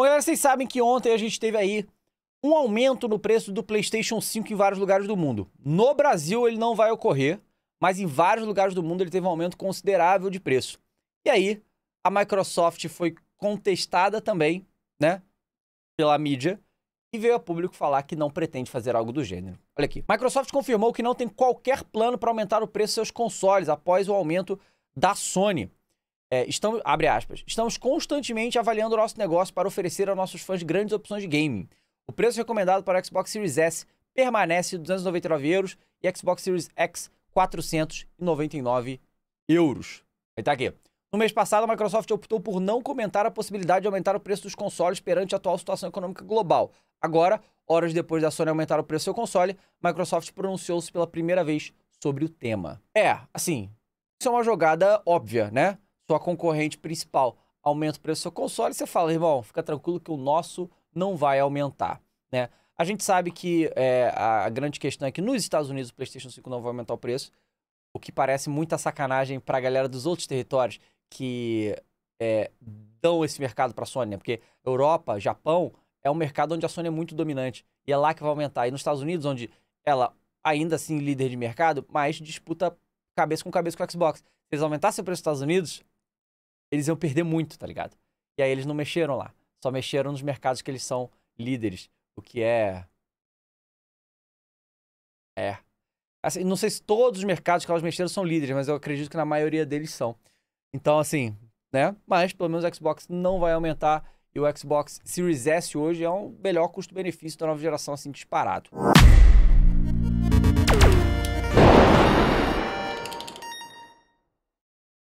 Bom, galera, vocês sabem que ontem a gente teve aí um aumento no preço do PlayStation 5 em vários lugares do mundo. No Brasil ele não vai ocorrer, mas em vários lugares do mundo ele teve um aumento considerável de preço. E aí, a Microsoft foi contestada também, né, pela mídia e veio a público falar que não pretende fazer algo do gênero. Olha aqui. Microsoft confirmou que não tem qualquer plano para aumentar o preço dos seus consoles após o aumento da Sony. É, estamos, abre aspas, estamos constantemente avaliando o nosso negócio para oferecer aos nossos fãs grandes opções de gaming. O preço recomendado para o Xbox Series S permanece 299 euros e Xbox Series X 499 euros. Aí tá aqui. No mês passado, a Microsoft optou por não comentar a possibilidade de aumentar o preço dos consoles perante a atual situação econômica global. Agora, horas depois da Sony aumentar o preço do seu console, Microsoft pronunciou-se pela primeira vez sobre o tema. É, assim, isso é uma jogada óbvia, né? sua concorrente principal aumenta o preço do seu console, você fala, irmão, fica tranquilo que o nosso não vai aumentar, né? A gente sabe que é, a grande questão é que nos Estados Unidos o PlayStation 5 não vai aumentar o preço, o que parece muita sacanagem para a galera dos outros territórios que é, dão esse mercado para a Sony, né? Porque Europa, Japão, é um mercado onde a Sony é muito dominante e é lá que vai aumentar. E nos Estados Unidos, onde ela ainda assim líder de mercado, mas disputa cabeça com cabeça com o Xbox. Se eles aumentassem o preço dos Estados Unidos, eles iam perder muito, tá ligado? E aí eles não mexeram lá. Só mexeram nos mercados que eles são líderes. O que é. É. Assim, não sei se todos os mercados que elas mexeram são líderes, mas eu acredito que na maioria deles são. Então, assim, né? Mas pelo menos o Xbox não vai aumentar. E o Xbox Series S hoje é um melhor custo-benefício da nova geração, assim, disparado.